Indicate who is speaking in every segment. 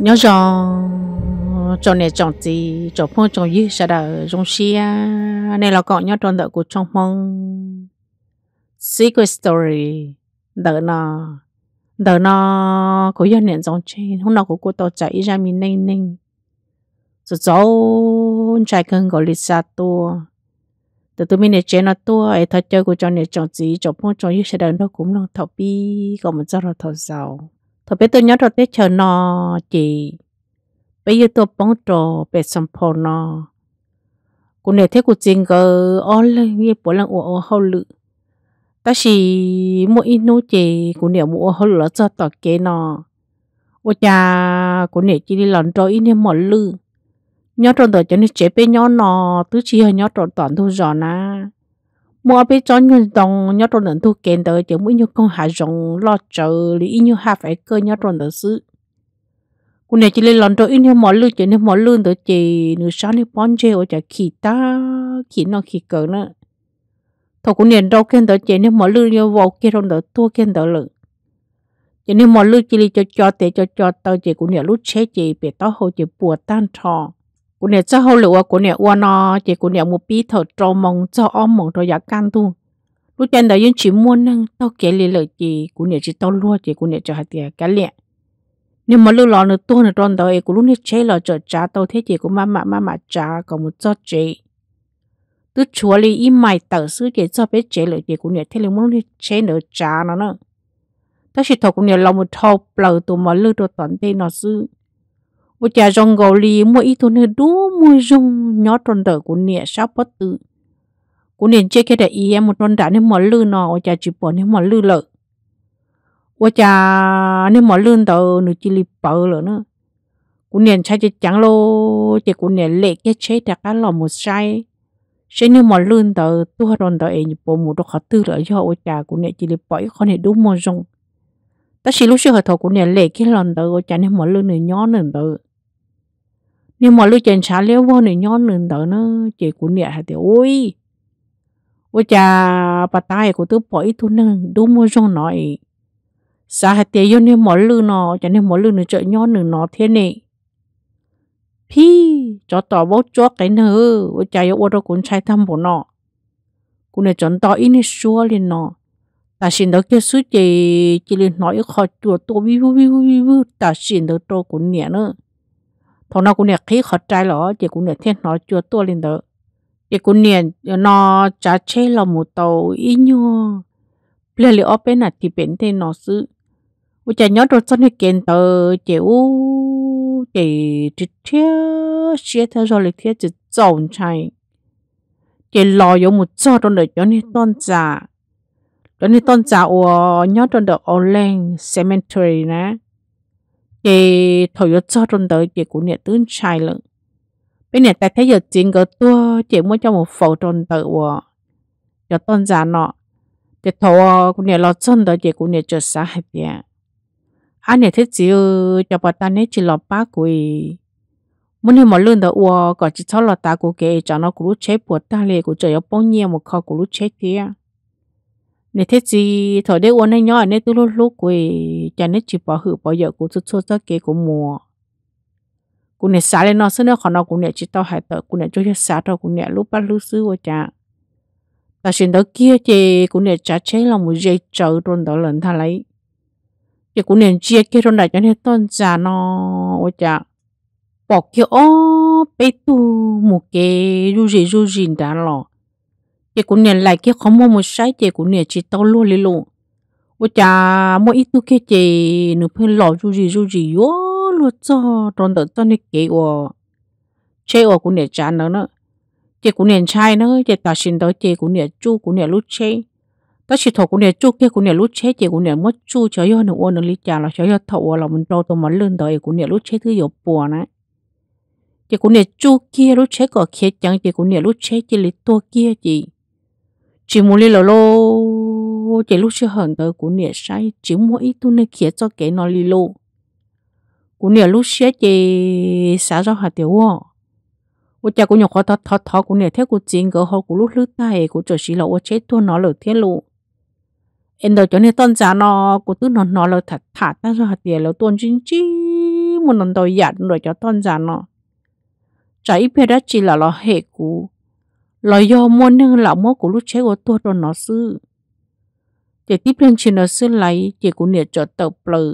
Speaker 1: nhớ cho cho này chọn gì cho phong chọn gì sẽ đỡ dùng xia này là còn nhớ chọn đợi của trong mong secret story đợi nó đợi nó có nhớ niệm dòng chơi hôm nào của cô tao chạy ra mình nên nên rồi cháu trai cưng gọi lịch xa tua từ từ mình để chơi nó tua ấy thật chơi của cho này chọn gì cho phong chọn gì sẽ đỡ nó cũng là thọ bi còn một giờ là thọ giàu tôi biết tôi nhớ rồi để chờ nó chị, bây giờ tôi bong trò bé sầm phò nó cô để thấy cô chính cơ ô lên như bố lăng ô ô hậu lự ta chỉ mỗi ít nô chè cũng để mua hậu lỡ cho tọt kế nó ô cha cô để chỉ đi lần trò ít nên mỏ lự nhớ tròn tờ cho nên chế bé nhớ nó tứ chi hơi nhớ tròn toàn thu rõ na mua bị cho những đồng nhớ tròn lần thu kiện tới chỉ mỗi như con hạ rồng lo chờ lý như hạ phải cơ nhớ tròn đời sự cô này chỉ lên lần đầu in mọi lư chỉ nên mọi lư tới chỉ nửa sáng đi bón chơi ở chả khỉ ta khỉ nó khỉ cỡ nữa Thôi cô này đâu khen tới chỉ nên mọi lư như vào kia trong đời thua khen tới lự chỉ nên mọi lư chỉ cho cho tệ cho cho tao chỉ cô này lúc chết chỉ bị tao hồ chỉ bùa tan tròn กูเนี่ยเจ้าเขาเหลือกูเนี่ยอ้วนอ่ะเจ้ากูเนี่ยมูปีเถอะจอมองเจ้าอ้อมมองตัวยากันตู้ลูกจันเดียยังชิมวนนั่งเต้าเกลี่ยเลยเจ้ากูเนี่ยจะต้องรั่วเจ้ากูเนี่ยจะหาเตียกันเลยนี่มันลูกหลอนตัวเนี่ยตอนเดียกูลูกเนี่ยเชลล์จะจ้าเต้าเทียเจ้ากูมามามามาจ้าก็มุจ้าเจ้าตัวชัวลีอีไม่เต่าซื้อเจ้าเจ้าไปเจ้าเลยเจ้ากูเนี่ยเทียเลยมึงเนี่ยเชลล์จ้าเนาะเนาะแต่สิทอกกูเนี่ยเราหมดทอเปล่าตัวมันลูกตัวตอนเดียเนาะซื้อ bố cha rong gầu lì mua ít thôi đủ mua rong nhỏ tròn đỡ của nè sao bất tử của nè chơi cái đại ý em một tròn đã nên mở lư nọ bố cha chụp bỏ nên mở lư lợ bố cha nên mở lư tờ nửa chỉ li bờ lợ nữa của nè chơi chơi chẳng lô chơi của nè lệ cái chế đặt cái lò một sai sẽ như mở lư tờ tôi tròn đỡ em bộ một đồ khát tư lợ cho bố cha của nè chỉ li bờ con nè đủ mua rong ta chỉ lúc xưa hồi thổ của nè lệ cái lòn tờ bố cha nên mở lư nửa nhỏ nửa tờ nếu mà lúc chèn xả léo vô này nhon nền đỡ nó chỉ cuốn nè hả thì ôi ôi cha bà tai của tôi bỏ ít thôi nâng đúng mua rong nói xa hạt tiền yêu nên mỗi lư nó cho nên mỏ lư nó chơi nhon nửa nó thế này pi cho tỏ bố cho cái nữa ôi cha yêu ôi đâu cũng chạy thăm bộ nó cũng này chọn tỏ ít này xua lên nó ta xin đó cái suy chỉ chỉ lên nói khó chùa tôi vi vi vi vi ta xin đó tôi cuốn nhẹ nữa thằng nó cũng nè khí khó trai lỏ chỉ cũng nè thiên nó chưa tua lên đó chỉ cũng nè nó trả chế là một tàu ý nhua lê lê ốp bên thì bên thế nó xứ bây giờ nhớ rồi chân hay kiện tờ chỉ u chỉ chỉ thiếu theo rồi lịch thiếu chỉ trồng chạy chỉ lo giống một cho trong đời cho nên tôn giả cho nên tôn giả của nhớ trong đời Olen Cemetery nè chị thổi yo cho trong đời chỉ cũng nhiệt tướng trai lận bên này ta thấy giờ chiến có tua chỉ muốn cho một phẩu trong đời của cho tôn giả nọ chị thổ cũng nhiệt lo chân đời chị cũng nhiệt cho xã hay bia anh nhiệt thế chị cho bà ta nấy chỉ lo ba quỳ muốn hiểu một lần đó uo có chỉ cho lo ta của kệ cho nó cũng chế buộc ta liền cũng chỉ có bao nhiêu một kho cũng chế thiệt nè thế gì thọ đế uốn này nhỏ nè tôi lúc lúc quỳ cha nè chỉ bỏ hử bỏ giờ của tôi cho tất kế của mùa của nè xả lên nó xin nó còn nó của nè chỉ tao hại tao của nè cho cho xả tao của nè lúc bắt lúc xứ của cha ta xin đó kia chè của nè cha chế là một dây chờ trôn đó lần tha lấy chè của nè chia kia trôn đại cho nè tôn già nó của cha bỏ kia ô bê tu một cái du gì du gì đã lọ chị cũng nhận lại kia không mua một sai chị cũng nhận chị tao luôn lên luôn ô cha mua ít tuổi kia chị nửa phần lọ ru gì ru gì yo luôn cho tròn đợt tao nên kệ ủa chơi ủa cũng nhận cha nữa nữa chị cũng nhận trai nữa chị ta xin đó chị cũng nhận chu cũng nhận lúc chơi tao chỉ thổ cũng nhận chu kia cũng nhận lúc chơi chị cũng nhận mất chu chơi yo nữa ủa nữa lý cha là chơi yo thổ là mình đâu tôi mà lên đời cũng nhận lúc chơi thứ yếu bùa này chị cũng nhận chu kia lúc chơi có kia chẳng chị cũng nhận lúc chơi chị lý tua kia chị chỉ muốn đi lô lô chỉ lúc chưa hận tới của nhẹ sai, chỉ muốn ít tu nên kia cho kẻ nó đi lô của nhẹ lúc xé chỉ xả ra hạt tiểu wo wo cha của nhọc khó thọ thọ của nhẹ thế cũng chiến cỡ họ của lúc lướt tay của trời xí lô wo chết tôi nó lửa thiên lô em đợi cho nên tân giả nó của tôi nó nó lửa thật thật ta ra hạt tiểu lô tuôn chính chi một lần đầu giả rồi cho tân giả nó trái biết đó chỉ là lo hệ của lo yo mua nương lão mua của lúc chế của tôi rồi nó sư để tiếp lên chỉ nó sư lấy chỉ của nịa cho tàu plờ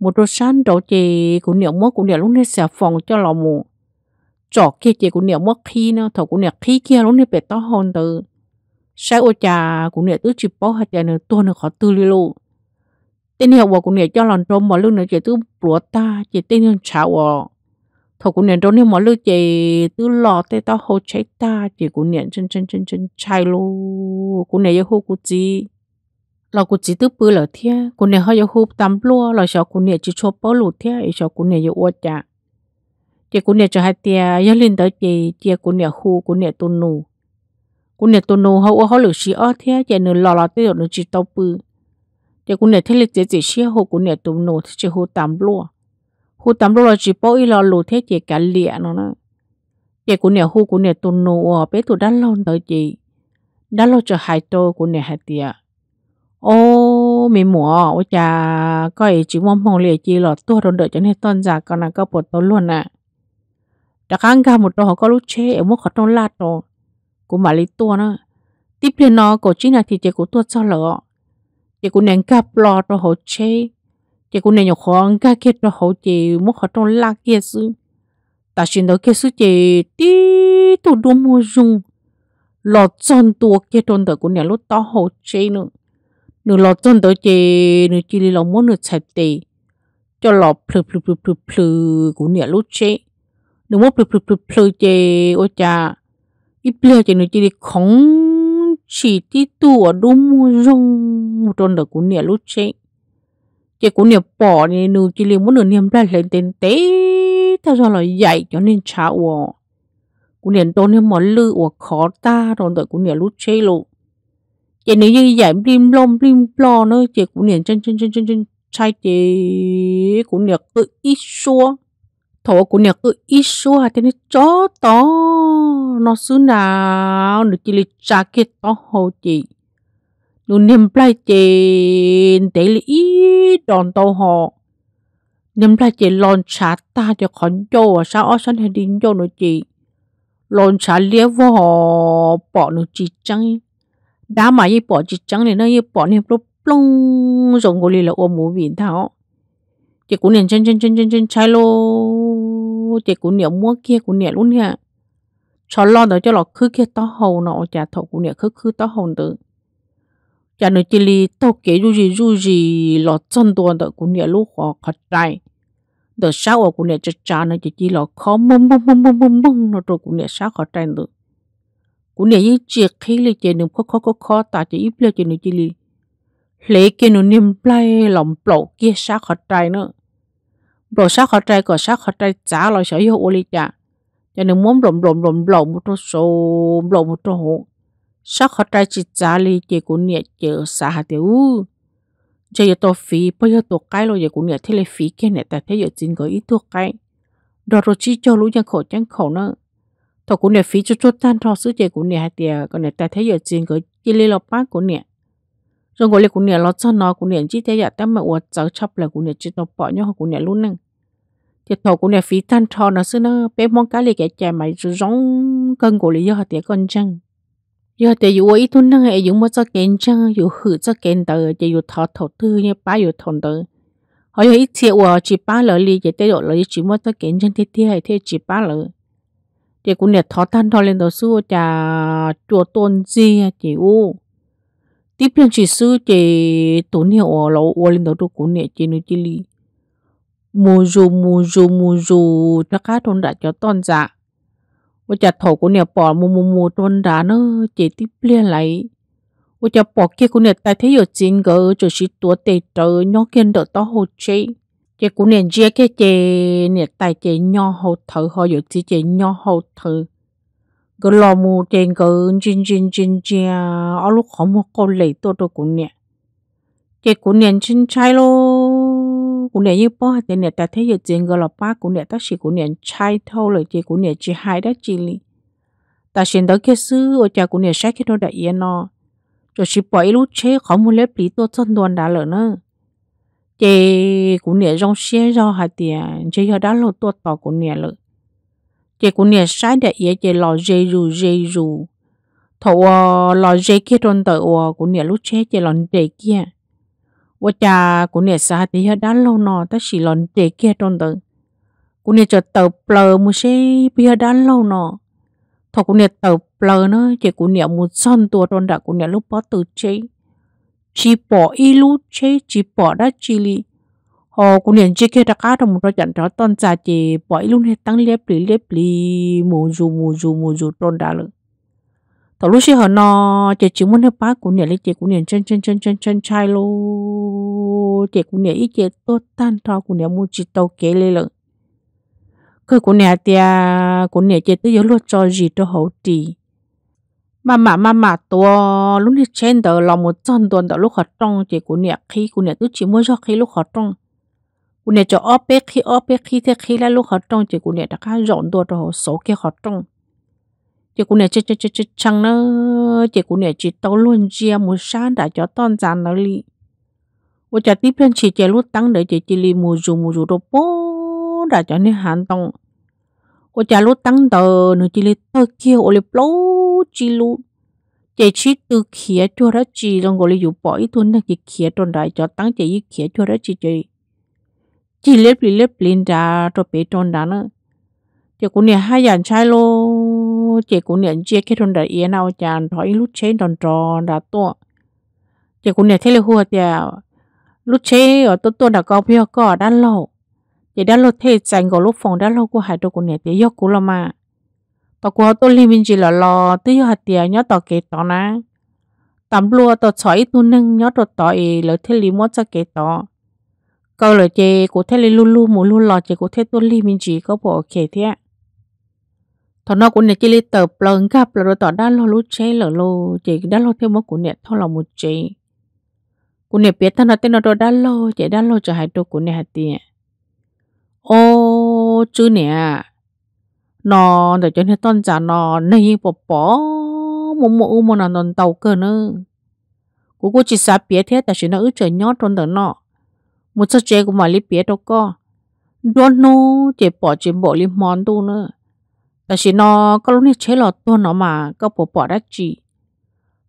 Speaker 1: một đôi sáng đầu chỉ của nịa mua của nịa lúc này sẽ phòng cho lão mù trọ kia chỉ của nịa mua khi nó thầu của nịa khi kia lúc này bị to hơn từ sai ô cha của nịa tứ chỉ bỏ hạt trà nữa tôi nữa khó tư li lụ tên hiệu của nịa cho lòng trôm mà lúc này chỉ tứ bùa ta chỉ tên hiệu chảo thầu cũng nền trong nếu mà lứa chị tư lọ tê tao hồ cháy ta chị cũng nền chân chân chân chân chạy luôn cũng nền yêu hồ cũng chị là cũng chỉ tư bự là thia cũng nền họ yêu hồ tắm lúa là sợ cũng nền chỉ cho bao lụt thia ấy sợ cũng nền yêu ô chả chị cũng nền cho hai tia yêu linh tới chị chị cũng nền hồ cũng nền tu nụ cũng nền tu nụ hậu hậu lử xí ở thia chị nền lọ lọ tê rồi nền chỉ tao bự chị cũng nền thế lực chị chỉ xí hồ cũng nền tu nụ chị hồ tắm lúa hu tắm rồi chỉ bố ý lo lù thế chị cả lẹ nó nè chị cũng nè hu cũng nè tu nô à bé tu đã lâu tới chị đã lâu cho hai tô cũng nè hai tiệt ô mình mua ô cha coi chỉ mong mong lẹ chị lo tu rồi đợi cho nên tuần giả con là có bột tôi luôn à đã kháng cả một đồ họ có lúc chế em muốn khó trong lát rồi cũng mà lấy tua nó tiếp lên nó cổ chính là thì chị cũng tua cho lỡ chị cũng nén cặp lo cho họ chế chỉ cũng nên nhọc khó cái kết nó hậu chỉ muốn họ trong la kia sư ta xin đó kia sư chỉ tí tu đồ mua dùng lọ chân tua kia trong đó cũng nên lúc to hậu chế nữa nửa lọ chân đó chỉ nửa chỉ là muốn nửa chạy tì cho lọ plư plư plư plư plư cũng nên lúc chế, nửa muốn plư plư plư plư chỉ ôi cha ít plư chỉ nửa chỉ là không chỉ tí tu ở đồ mua dùng trong đó cũng nên lúc chỉ chỉ cũng niệm bỏ nên nụ chỉ liền muốn nửa niệm lại lên tên tế theo do là dạy cho nên cha ủa cũng niệm tôn niệm món lư ủa khó ta rồi đợi cũng niệm lút chê lộ chỉ nếu như dạy blim lom blim lo nữa chỉ cũng niệm chân chân chân chân chân trai chỉ cũng niệm tự ít xua thổ cũng niệm tự ít xua thế nên chó to nó xứ nào được chỉ liền trả kết to hồ chị นูนิ่มปลายเจนเตลีดอนโตหอนิ่มปลายเจนลอนชาตาจะขอนโจซาออสันเฮดินโจนูจีลอนชาเลี้ยวหอปอนูจีจังดามายี่ปอจีจังเนี่ยนะยี่ปอเนี่ยปลุกปลุงสงกุลีละอมูวินเท้าเจ้ากูเนี่ยเช่นเช่นเช่นเช่นเช่นใช่โลเจ้ากูเนี่ยมั่วเกี้ยกูเนี่ยรุ่นเนี่ยช้อนรอนเดี๋ยวจะหลอกคือเกี้ยต้อหงเนาะจ่าถกกูเนี่ยคือคือต้อหงเด้อ giờ nó chỉ li tao kể ru gì ru gì lọ chân tuần đó cũng nhà lúc họ khát trai đó sau ở cũng nhà chắc chắn nó chỉ chỉ lọ khó mông mông mông mông mông mông nó rồi cũng nhà sau khát trai nữa cũng nhà những chiếc khí là chỉ nụ khó khó khó khó ta chỉ ít là chỉ nụ chỉ li lấy cái nụ niêm play lòng bỏ kia sau khát trai nữa bỏ sau khát trai còn sau khát trai trả lại sở hữu ô li chả cho nên muốn lòng lòng lòng lộm một số lòng một số sao khó trai chỉ trả lì chị cũng nhẹ chờ xa hạt tiêu chơi giờ tôi phí bây giờ tôi cái rồi giờ cũng nhẹ thế là phí kia này, tại thế giờ chính có ít thuốc cái đó rồi chỉ cho lũ dân khổ chẳng khổ nữa tôi cũng nhẹ phí cho chút tan thọ sứ chơi cũng nhẹ hạt tiêu còn này tại thế giờ chính có chỉ lấy lọ bát cũng nhẹ rồi ngồi lại cũng nhẹ lót cho nó cũng nhẹ chỉ thế giờ ta mà uất cháu chập là cũng nhẹ chỉ nó bỏ nhau cũng nhẹ luôn nè thì thọ cũng nhẹ phí tan thọ nó xưa nó bé mong cái lì cái chè mày rồi rong cân của lì do hạt tiêu con chăng giờ thì dù ít tuần năng hệ dùng một cho kiến trang dù hử cho kiến tờ thì dù thọ thổ tư như ba dù thổn tờ họ giờ ít thiệt hòa chỉ ba lỡ li chỉ tế độ lỡ chỉ một cho kiến trang thế thế hay thế chỉ ba lỡ thì cũng nhật thọ tan thọ lên đầu xưa chả chùa tôn gì chỉ u tiếp lên chỉ sư chỉ tốn hiệu lỗ u lên đầu tôi cũng nhật chỉ nuôi chỉ li mù dù mù dù mù dù cho cá thôn đã cho tôn giả. 我家头姑娘把木木木端达呢，姐弟变来。我家宝 kia cô nè tại thế giờ chín gỡ cho sĩ tua tê tớ nhỏ kiên đỡ to hồ chê chê cô nè chia cái chê nè tại chê nhỏ hồ thở họ giờ chỉ chê nhỏ hồ thở gỡ lò mù chê gỡ chín chín chín chia ở lúc họ mua cô tôi tôi cô nè chê cô nè chín chai lô của nè như bó thì nè ta thấy giờ chuyện gọi là ba của nè ta chỉ của nè chai thâu lời chỉ của nè chỉ hai đó chỉ li ta xin đỡ cái sư ở cha của nè sách cái nó đại yên nọ, rồi chỉ bỏ ít lúc chế không muốn lấy lý tôi chân đoàn đã lỡ nữa chị của nè rong xe do hạt tiền chị giờ đã lột tôi tỏ của nè lỡ chị của nè sách đại yên chị lò dê rù dê rù thầu ờ, lò dê kia trôn tờ của nè lúc chế chị lò dê kia 我家过年啥的要打老呢，但是老得给中等。过年就头不了，没些不要打老呢。他过年头不了呢，这过年没上多中的过年路跑头去，只跑一路去，只跑到这里。họ cũng nên chỉ cái đặc đó một cái chẳng đó toàn giá chỉ bỏ luôn hết tăng liếp lý liếp lý mù dù mù dù mù dù tròn đã lận tao lúc xí họ nó chị chỉ muốn hết bác của nhà lấy chị của nhà chân chân chân chân chân chai lô chị của nhà ít chị tốt tan thao của nhà mua chỉ tàu kế lên lận cơ của nhà tia của nhà chị tới giờ luôn cho gì cho hậu trì mà mà mà mà tua lúc này trên tờ là một trận tuần đó lúc họ trong chị của nhà khi của nhà tôi chỉ muốn cho khi lúc họ trong của nhà cho óp khi bé khi thế khi là lúc họ trong chị của nhà đã khá rộng tua cho số kia họ trong chị cũng nè chị chị chị chị chăng nữa chị cũng nè chị tao luôn chia một sáng đã cho tao dàn nó li và cho tiếp lên chị chị lúc tăng để chị chị li mù dù mù dù đồ bố đã cho nên hàn tông và cho lúc tăng tờ nữa chị li tơ kia ô li bố chị lu chị chỉ từ khía cho ra chị rồi gọi là dù bỏ ít thôi, là chị khía tuần đại cho tăng chị ý khía cho đó chị chị chị lép lép lên ra cho bé tuần đó nữa chị cũng nè hai dàn trai luôn chị cũng nè chia cái thôn đã yên nào chàng thói lúc chế đòn trò đã to chị cũng nè thế là hùa chà lúc chế ở tốt tốt đã có phía có đã lâu chị đã lâu thế chẳng có lúc phòng đã lâu của hai đồ cũng nè tí giấc của là mà tao của tôi li mình chỉ là lo tí hạt tiền nhớ tao kế tao ná tạm lúa tao sỏi tu nâng nhớ tao tao ý lỡ thế li mất cho kế tao câu lời chị của thế li lu lu mù lu lo chị của thế tôi li mình chỉ có bộ kế thế thọ nó cũng nè chỉ lít tờ plong gặp là rồi tỏ đã lo lú chế lở lô chỉ đã lo thêm một cũng nè thôi là một chế cũng nè biết thằng nó tên nó rồi đã lo chỉ đã lo cho hai đứa cũng nè hai tiền ô chứ nè nó để cho nên tôn giả nó nay bỏ bỏ một một u một nó tàu cơ nữa cô cô chỉ sa biết thế tại sự nó ước trời nhót trong đó nó một số chế của mà lý biết đâu co, đó nó chỉ bỏ chỉ bỏ lý món tu nữa là chỉ nó có lúc này chế lọt tôi nó mà có bỏ bỏ đã chỉ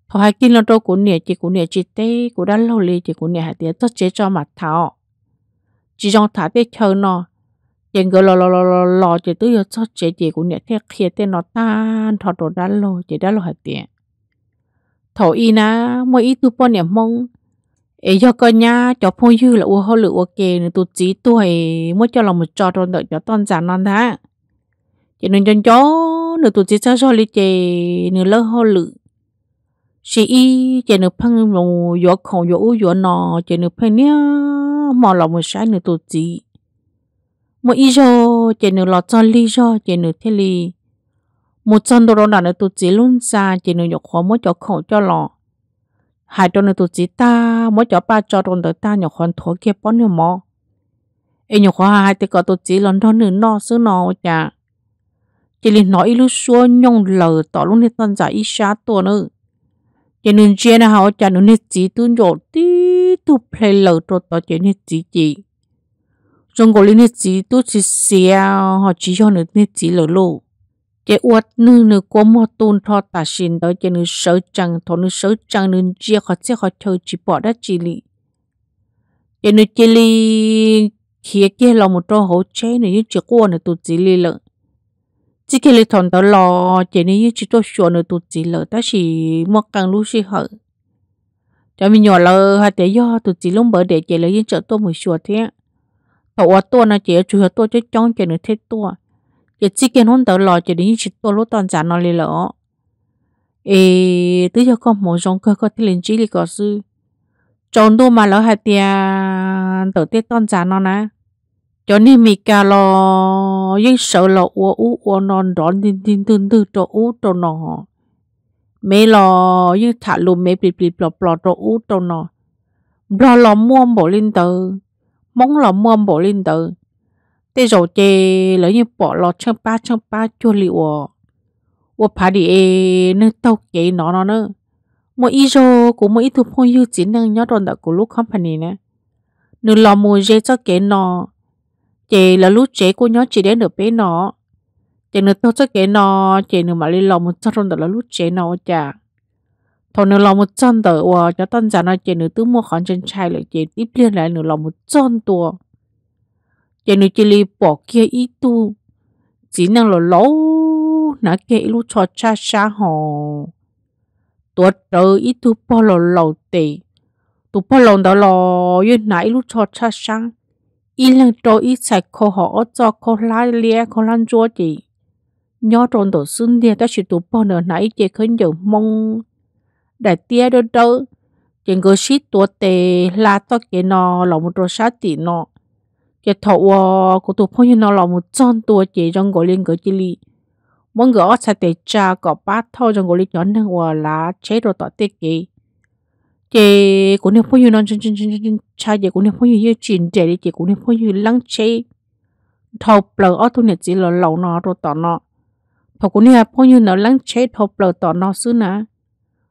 Speaker 1: thôi hai kia là đâu cũng nè chỉ cũng nè chỉ tê cũng đã lâu lì chỉ cũng nè hai tiếng tất chế cho mặt thảo chỉ trong thả tê chờ nó chỉ người lò lò lò lò lò chỉ tự do tất chế chỉ cũng nè nó tan thọ đồ đã lâu chỉ đã lâu hai tiếng na mỗi ít tu bò nè mong ấy cho coi nha cho phong dư là u hô lửa u kề tụ chỉ tuổi mỗi cho lòng một trò tròn cho toàn giảm non đã chỉ nên chân chó nửa tuổi chỉ sao sao lì chè nửa lơ ho lử chỉ y chè nửa phăng mồ gió khổng gió u gió nọ chè nửa phăng nia mò lòng một sai nửa tuổi chỉ một y gió chè nửa lọt cho lì cho chè nửa thế lì một chân đồ đó nửa tuổi chỉ luôn xa chè nửa gió khó mỗi gió khổng cho lọ hai trong nửa tuổi chỉ ta mỗi gió ba cho trong đời ta nhỏ khoan thua kia bón nửa mò ấy nhỏ khoa hai tay có tuổi chỉ lần đó nửa nọ xứ nọ chả chỉ liền nói ilu xua nhong lờ tỏ luôn đi tân giải isha tua nữa chỉ nên chia nè họ chả nên chỉ tu nhổ tí tu play lờ tro tỏ chỉ nên chỉ chỉ trong cổ liên chỉ tu chỉ xe à, họ chỉ cho nên nên chỉ lờ lô chỉ uất nư nư có một tôn thọ tả xin đó chỉ nư sợ chẳng thọ nư sợ chẳng nên chia họ sẽ họ chơi chỉ bỏ đã chỉ lì chỉ nư chỉ lì khi kia là một trò hỗ chế này chỉ quan là tu chỉ lì lợn chỉ khi lấy thằng đó lo chỉ nên như chỉ tôi sửa nữa tụt chỉ lỡ ta chỉ mua càng lúc chỉ hở cho mình nhỏ lỡ hai tế do tụt chỉ lúc bữa để chỉ lấy những chợ tôi mới sửa thế tàu quá tôi là chỉ chủ hợp tôi chứ trong chỉ nữa thế tôi chỉ chỉ khi hôm đó lo chỉ nên như chỉ tôi lúc toàn giả nó lấy lỡ ê tự cho con một dòng cơ có thể lên chỉ là có sư chọn đồ mà lỡ hai tiền tổ tiết toàn giả nó nè cho nên mình cà lo yên sợ lo u u u non đón tin tin tin tư cho u cho nó mấy lo yên thả luôn mấy bị bị bò bò cho u cho nó bò lo mua bộ linh tử mong lo mua bộ linh tử thế rồi chê lấy như bỏ lo chăng ba chăng ba chua liệu u phá đi nên tao kể nó nó nữa mỗi ý rồi cũng mỗi ý thuộc phong yêu chỉ năng nhớ đòn đã của lúc company nè nếu lo mua dễ cho kể nó chị là lúc chế cô nhớ chị đến được bé nó chị nữa thôi sẽ kể nó chị nữa mà lên lòng một chân rồi là lúc chế nó chả thôi nữa lòng một chân tử và cho tân giả nó chị nữa tứ mua khoản chân chai lại chị tiếp liên lại nữa lòng một chân tua chị nữa chị li bỏ kia ít tu chỉ năng là lâu nã kia ít lúc cho cha xa hồ tua trời ít tu bỏ lầu lầu tì tu bỏ lầu đó lò yên nãy lúc cho cha sang 一两周一才考好，做考拉咧考烂做 gì. Nhớ tròn tổ xưng nè ta chỉ tụ bỏ nở nãy chỉ khấn nhiều mong. Đại tia đôi đôi, chỉ ngờ xít tụ tề là to cái nọ, là một trò sát tỉ nọ, cái thọ wò của tụ phong như nó là một tròn tụ chỉ trong gọi liên cái chỉ lì. Mong gỡ sẽ tề cha có bát thâu trong gọi liên nhỏ năng wò là chế rồi tọt tiết kì chị cũng nếu phong như non chân chân chân chân cha chị cũng nếu phong như yêu chuyện trẻ đi chị cũng nếu phong như lăng chơi thầu bờ ở thu này chỉ là lâu nọ rồi tỏ nọ thầu cũng nếu phong như nó lăng chơi thầu bờ tỏ nọ xứ nè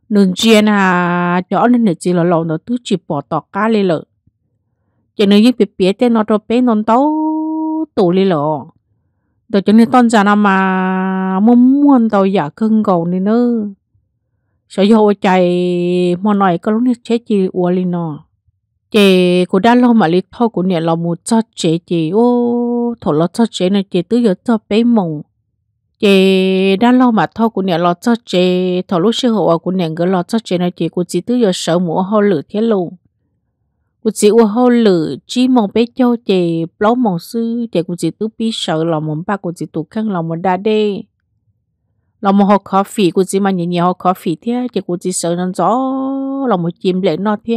Speaker 1: nương chia nà nhỏ nên này chỉ là lâu nọ tứ chỉ bỏ tỏ cá lên lợ chị nếu như bị bé tên nó rồi bé non tấu tủ lên lợ rồi cho nên con già nào mà muốn muốn tàu giả cưng cầu nên nữa sở hữu chạy mòn này có lúc chế chỉ uo li nọ chế của đa lo mà li thâu của nè lo một cho chế chỉ ô thổ cho chế này chế tứ giờ cho bé mông chế đa lo mà thâu của nè lo cho chế thổ lúc sở hữu của nè gỡ lo cho chế này chế của chỉ tứ giờ sở mùa hô lử thế luôn của chỉ chỉ mong bé chế lo mong sư chế của chỉ tứ sợ lo mong ba của chỉ tụ khăn lo đa đê lòng một hộp phê của chị mà nhẹ nhẹ hộp phê thế thì của chị sợ nó gió lòng một chim lệ nó thế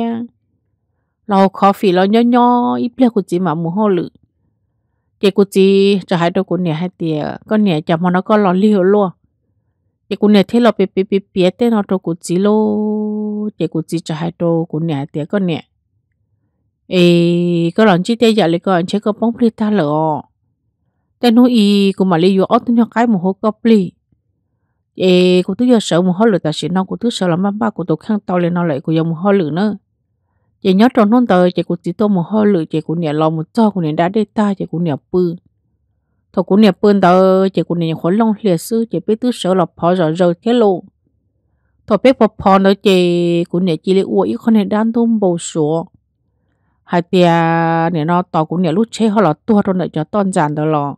Speaker 1: lòng hộp phê nó nhỏ nhỏ ít lệ của chị mà muốn hô lự chị của chị cho hai đôi của nè hai tìa con nè chả mà nó có lò liều luôn chị của nè thế là bê bê bê bê thế nó đôi của chị lô chị của chị cho hai đôi của nè hai tìa con nè ê có lòng chị tê giờ lấy con chế có bóng pli ta lỡ tên nó y của mà lấy vô ớt nó cái một hộp ê cô tôi giờ sợ một hơi lửa ta sĩ nó cô tôi sợ lắm ba ba cô tôi khăn tao lên nó lại cô giờ một hơi lửa nữa chị nhớ trong nón tờ chị cô tí tô một hơi lửa chị cô nhẹ lòng một cho cô nhẹ đá đê ta chị cô nhẹ bư thọ cô nhẹ bươn tờ chị cô nhẹ khối long liệt sư chị biết tôi sợ là phò rõ rờ thế lộ thọ biết phò phò nữa chị cô nhẹ chỉ lấy uo con nhẹ đan tôm bầu sủa hai tia nhẹ nó tỏ cũng nhẹ lúc chế họ là tua rồi lại cho toàn giàn đó lọ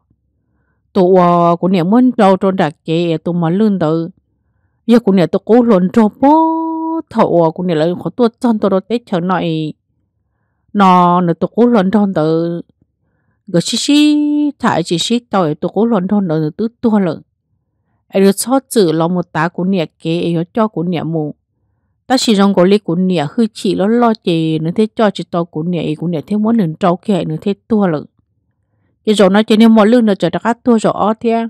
Speaker 1: tụ ờ, của nhà muốn trâu trôn đặc chế tụ mà lươn tự giờ của nhà tụ cố luôn trâu bó thọ của nhà lại khó tuột chân tụ đó tết chẳng nội nó nó tụ cố luôn trôn tự cái xí xí thải chỉ xí tàu tụ cố luôn trôn tự tứ tua lợn ai được xót chữ lo một tá của nhà kế ai được cho của nhà mù ta chỉ rằng có lý của nhà hư chỉ lo lo chè nữa thế cho chỉ tàu của nhà của nhà thế muốn nên trâu kia nữa thế tua lợn cái rồi nó chỉ nên mọi lương nó trở ra tua rồi thế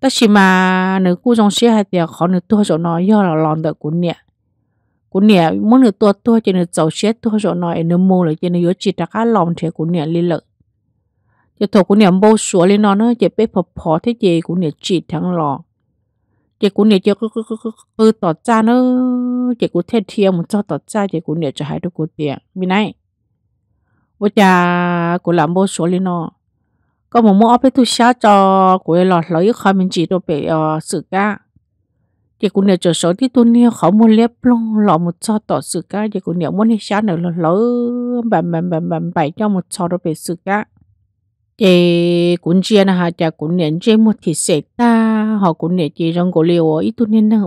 Speaker 1: ta chỉ mà nữ cu dòng xe hay thì khó nữ tua rồi nói do là lòng đợi của nè của nè muốn nữ tua tua chỉ nữ giàu xe tua rồi nói nữ mua là chỉ nữ yếu chỉ ra cá lòng thế của nè li lợi chỉ thầu của nè bô sủa lên nó nó chỉ biết phò phò thế gì của nè chỉ thằng lò chỉ của nè chơi cứ cứ cứ cứ cứ tỏ ra nó chỉ của thế thiêng một cho tỏ ra chỉ của nè chơi hai đứa của tiền bên này bây giờ của làm bô sủa lên nó có một món ốp tu xá cho của lọt lấy khỏi mình chỉ đồ bể sự cả thì cũng nhờ chỗ số thì tôi nhớ khó mua lép luôn lọ một cho tỏ sự cả thì cũng nhớ muốn đi xá nữa lọt lỡ bầm bầm bầm bầm bảy cho một cho đồ bể sự cả thì cũng chia là hả chả cũng nhận chơi một thì sẽ ta họ cũng nhận chỉ trong cổ liều ít tôi nên là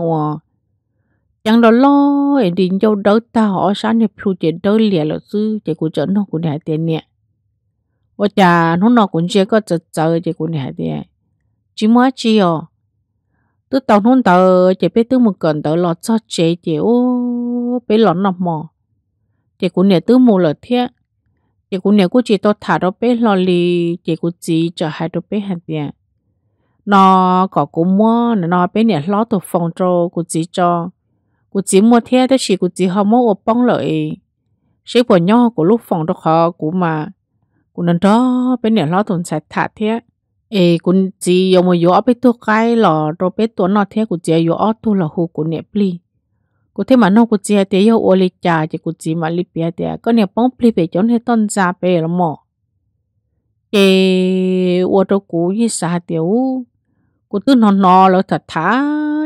Speaker 1: chẳng đó lo em đi đâu đỡ ta họ sáng nhập phu chỉ đỡ liền là sư thì cũng chở nó cũng đại tiền nhẹ 我家弄那滚些个走走的滚海的，只么只哦，都到弄到这边都没跟到了，早这的哦，被老那么，这滚也都没了天，这滚也估计都踏到被老里，这估计就还都被海的，那搞古么，那被你老都放着估计着，估计么天的是估计好么我帮了诶，谁不鸟古路放着好古嘛。กุนั่นทอเป็นเนี่ยล้อถุนใส่ถาเทียเอกุนจียมยอไปตัวไกลหล่อเราไปตัวนอเทียกูเจียยอตัวละหูกูเนี่ยปลี กูเทมันนอกูเจียเตียวโอลิจาจะกูจีมาลิเปียเตียก็เนี่ยป้องปลีไปจนให้ต้นจาไปละหมอเอวัวตัวกูยี่สาเตียวกูตื่นนอนนอแล้วถัดท้า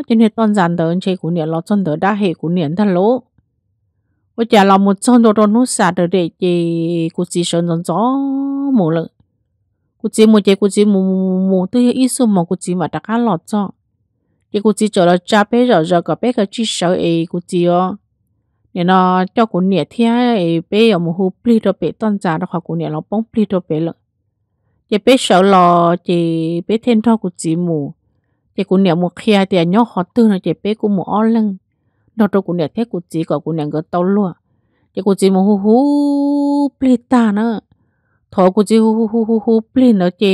Speaker 1: จนให้ต้นจานเดินเชยกูเนี่ยล้อจนเดินได้เหกูเนี่ยทะลุ我家老母种多多农啥的的，这估计生长早没了。估计没这估计没没没都有艺术嘛，估计嘛大家老早，这估计做了加倍热热个别个至少诶估计哦。你那叫过年天诶，别有模糊不里头别当家的话，过年老帮不里头别了。也别少了，这别天天估计没，这过年没开点，鸟好多呢，这别估没二愣。nó cho cô nè thế cô chỉ có cô nè cái tao luôn thì cô chỉ mà hú hú plei ta nữa thọ cô chỉ hú hú hú hú hú plei nó chỉ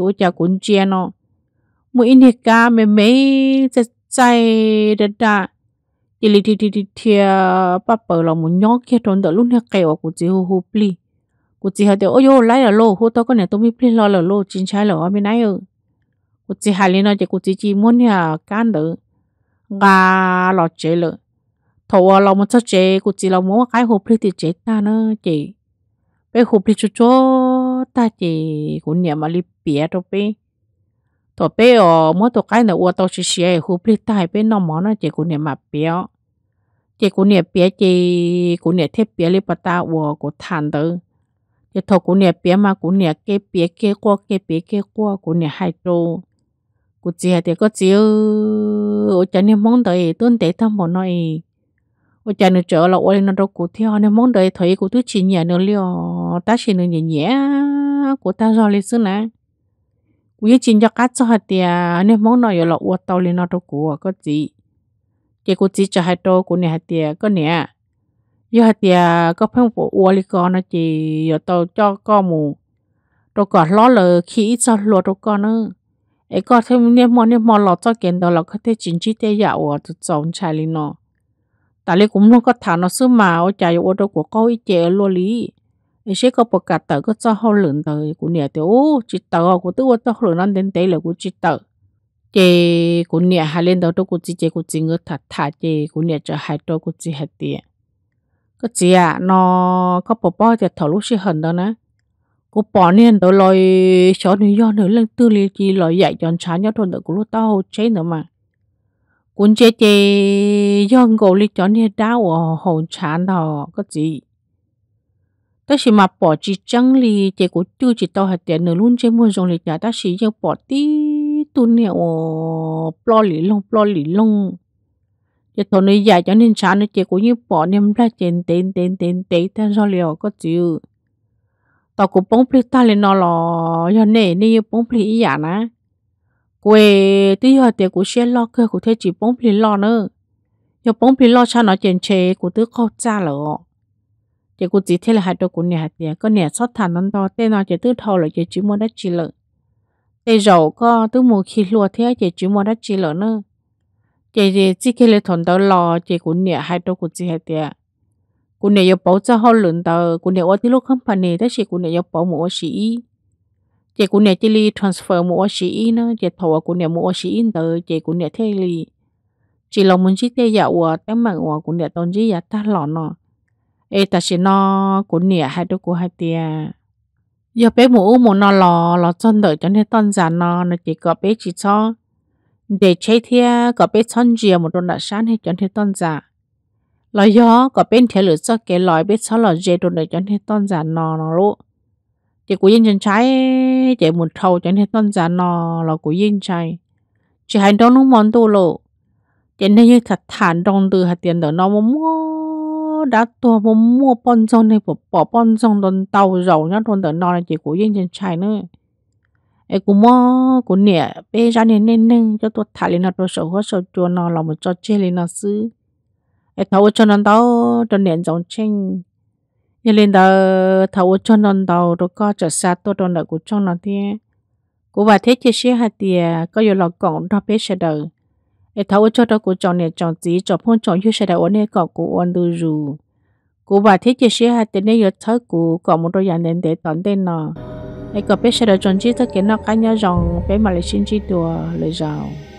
Speaker 1: ôi cha cũng chia nó mỗi in hết cả mấy mấy sẽ chạy đợt đà chỉ lì thì thì thì thì bà bảo là muốn nhóc kia trốn đợt lúc này kẹo cô chỉ hú hú plei cô chỉ hạt ôi yo lại là lô hú tao con này tôi mới plei lo là lô chính trái là ở bên này ừ cô chỉ hạt lên nó chỉ cô chỉ chỉ muốn nhà can đợt gà lo chế lợ thầu ờ, lò một chút chế cụ chỉ lò mua cái hộp lý thì chế ta nữa chị bé hộp lý chú chú ta chị cũng niệm mà lý bia đâu bé thầu bé ở ờ, mua tổ cái nữa tao chỉ xé hộp lý ta hay bé nó món nó chị niệm mà bia chị cũng niệm bia chị cũng niệm thiết bia lý bà ta ở của thàn đó chị thầu cũng niệm bia mà cũng niệm cái bia cái qua cái bia cái qua cũng niệm hai trâu กูเจียเดี๋ยวก็เจียวโอ้จันเนี่ยมองเดยต้นเตะทั้งหมดหน่อยโอ้จันเนี่ยเจอเราโอ้ยนั่นเรากูเที่ยวเนี่ยมองเดยถอยกูตุ้ชินเนี่ยเนื้อเลี้ยวตาชินเนี่ยเนี่ยกูตาจอเลยซึ่งนะกูยังชินจะกัดจอเดียเนี่ยมองหน่อยเราอวดเตาเลยนั่นเรากูก็จีเจกูจีจะให้โตกูเนี่ยเดียก็เนี่ยยอดเดียก็เพิ่งปวดอวลิกอนะจีอย่าเตาจ้อก็หมูตัวก่อนล้อเลยขี้จะหลุดตัวก่อนเนอะไอ้ก็เทมเนี่ยมอเนี่ยมอหลอดจ้าเกนตัวเราก็เทจินจีเตยาวจะจองชายลีเนาะแต่เลยกุมลงก็ถามเราซื้อมาเอาใจโอดกัวก็อีเจลัวลีไอ้เชก็ประกาศตัวก็จะเขาหลืนตัวกูเนี่ยเดี๋ยวจิตตัวกูตัวตัวหลืนนั่นเด่นเตะเลยกูจิตตัวเจกูเนี่ยหาเล่นตัวตัวกูจีเจกูจีเงือถัดถัดเจกูเนี่ยจะหายตัวกูจีหายเตี้ยก็เจียนอก็ปอปอจะถอดลูกชิ้นเหินตัวนะ cô bỏ nên tôi lòi chó nữ do nữ lên tư lý chỉ lòi dạy chọn sáng nhau thôi đỡ của lúc tao chế nữa mà cuốn chế chế do ngộ lý chó nên đau ở hồn chán đó có gì ta chỉ mà bỏ chỉ chân lý chế của tư chỉ tao hạt tiền nữa luôn chế mua dùng lý nhà ta chỉ cho bỏ tí tu nè ở plo lý lông plo lý lông chế thầu nữ dạy cho nên sáng nữ chế của như bỏ niềm ra trên tên tên tên tên ta do liều có chịu tao cũng bông pli ta lên nó lò giờ nè nè bông pli ý à nè quê tí giờ tiền của xe lo cơ của thế chỉ bông pli lo nữa giờ bông pli lo cho nó tiền chế của tứ khâu cha lợ chỉ của chỉ thế là hai đứa của nhà tiền có nhà sót thằng nó to tên nó chỉ tứ thâu là chỉ chỉ mua đất chỉ lợ tê giàu có tứ mua khi lúa thế chỉ chỉ mua đất chỉ lợ nữa chỉ chỉ chỉ khi lấy thuận đó lo chỉ của nhà hai đứa của chỉ hai tiền กูเนี่ยอย่าเป่าจะห้องหลุนเตอกูเนี่ยว่าที่ลูกคอมพานีแต่สิกูเนี่ยอย่าเป่าหมูสีเจกูเนี่ยจิลี transfer หมูสีนะเจทว่ากูเนี่ยหมูสีเตอเจกูเนี่ยเทลีจีเรามุนชิเตยาวัวแต่หมังวัวกูเนี่ยตอนจีอยากตาหลอนเนาะเอแต่สินอกูเนี่ยให้ดูกูให้เตียอย่าไปหมูหมูนอรอรอจนเดจนให้ตอนจานนอนเจก็ไปจีช้อเดชเทียก็ไปช้อนเจียหมดโดนดัชานให้จนให้ตอนจาน lo gió có bên thế lửa cho cái lòi biết sao là dễ đồ để cho nên tôn giả nò nó lụ chỉ của dân chân trái chỉ một thầu cho nên tôn giả nò là của dân trái chỉ hành động nó mòn tu lộ chỉ nên như thật thản từ hạt tiền đó nó mua đã tua mua mua bón rong bỏ bỏ bón tàu dầu nhá đòn đó nó là chỉ của chân trái nữa ấy cũng mua cũng nè bây ra nên nên nên cho tôi thả nó tôi sợ hết sợ nó là một cho chơi lên nó xứ e thầu cho nên đâu cho nên giống chênh như lên đó thầu cho nó đâu rồi có trở xa tôi đồn đời của trong nó thì của bà thế chia sẻ hạt tiền có nhiều lọc cổng đó biết sẽ đời e thầu cho đó của chồng này chồng gì chồng phong chồng như sẽ đời ổn này cọ của ổn đu rù của bà thế chia sẻ hạt tiền này giờ thớ của cọ một đôi dạng đến để tận tên nó e cọ biết sẽ đời chồng chỉ thớ cái nó cá nhau dòng bé mà lại xin chỉ đùa lời giàu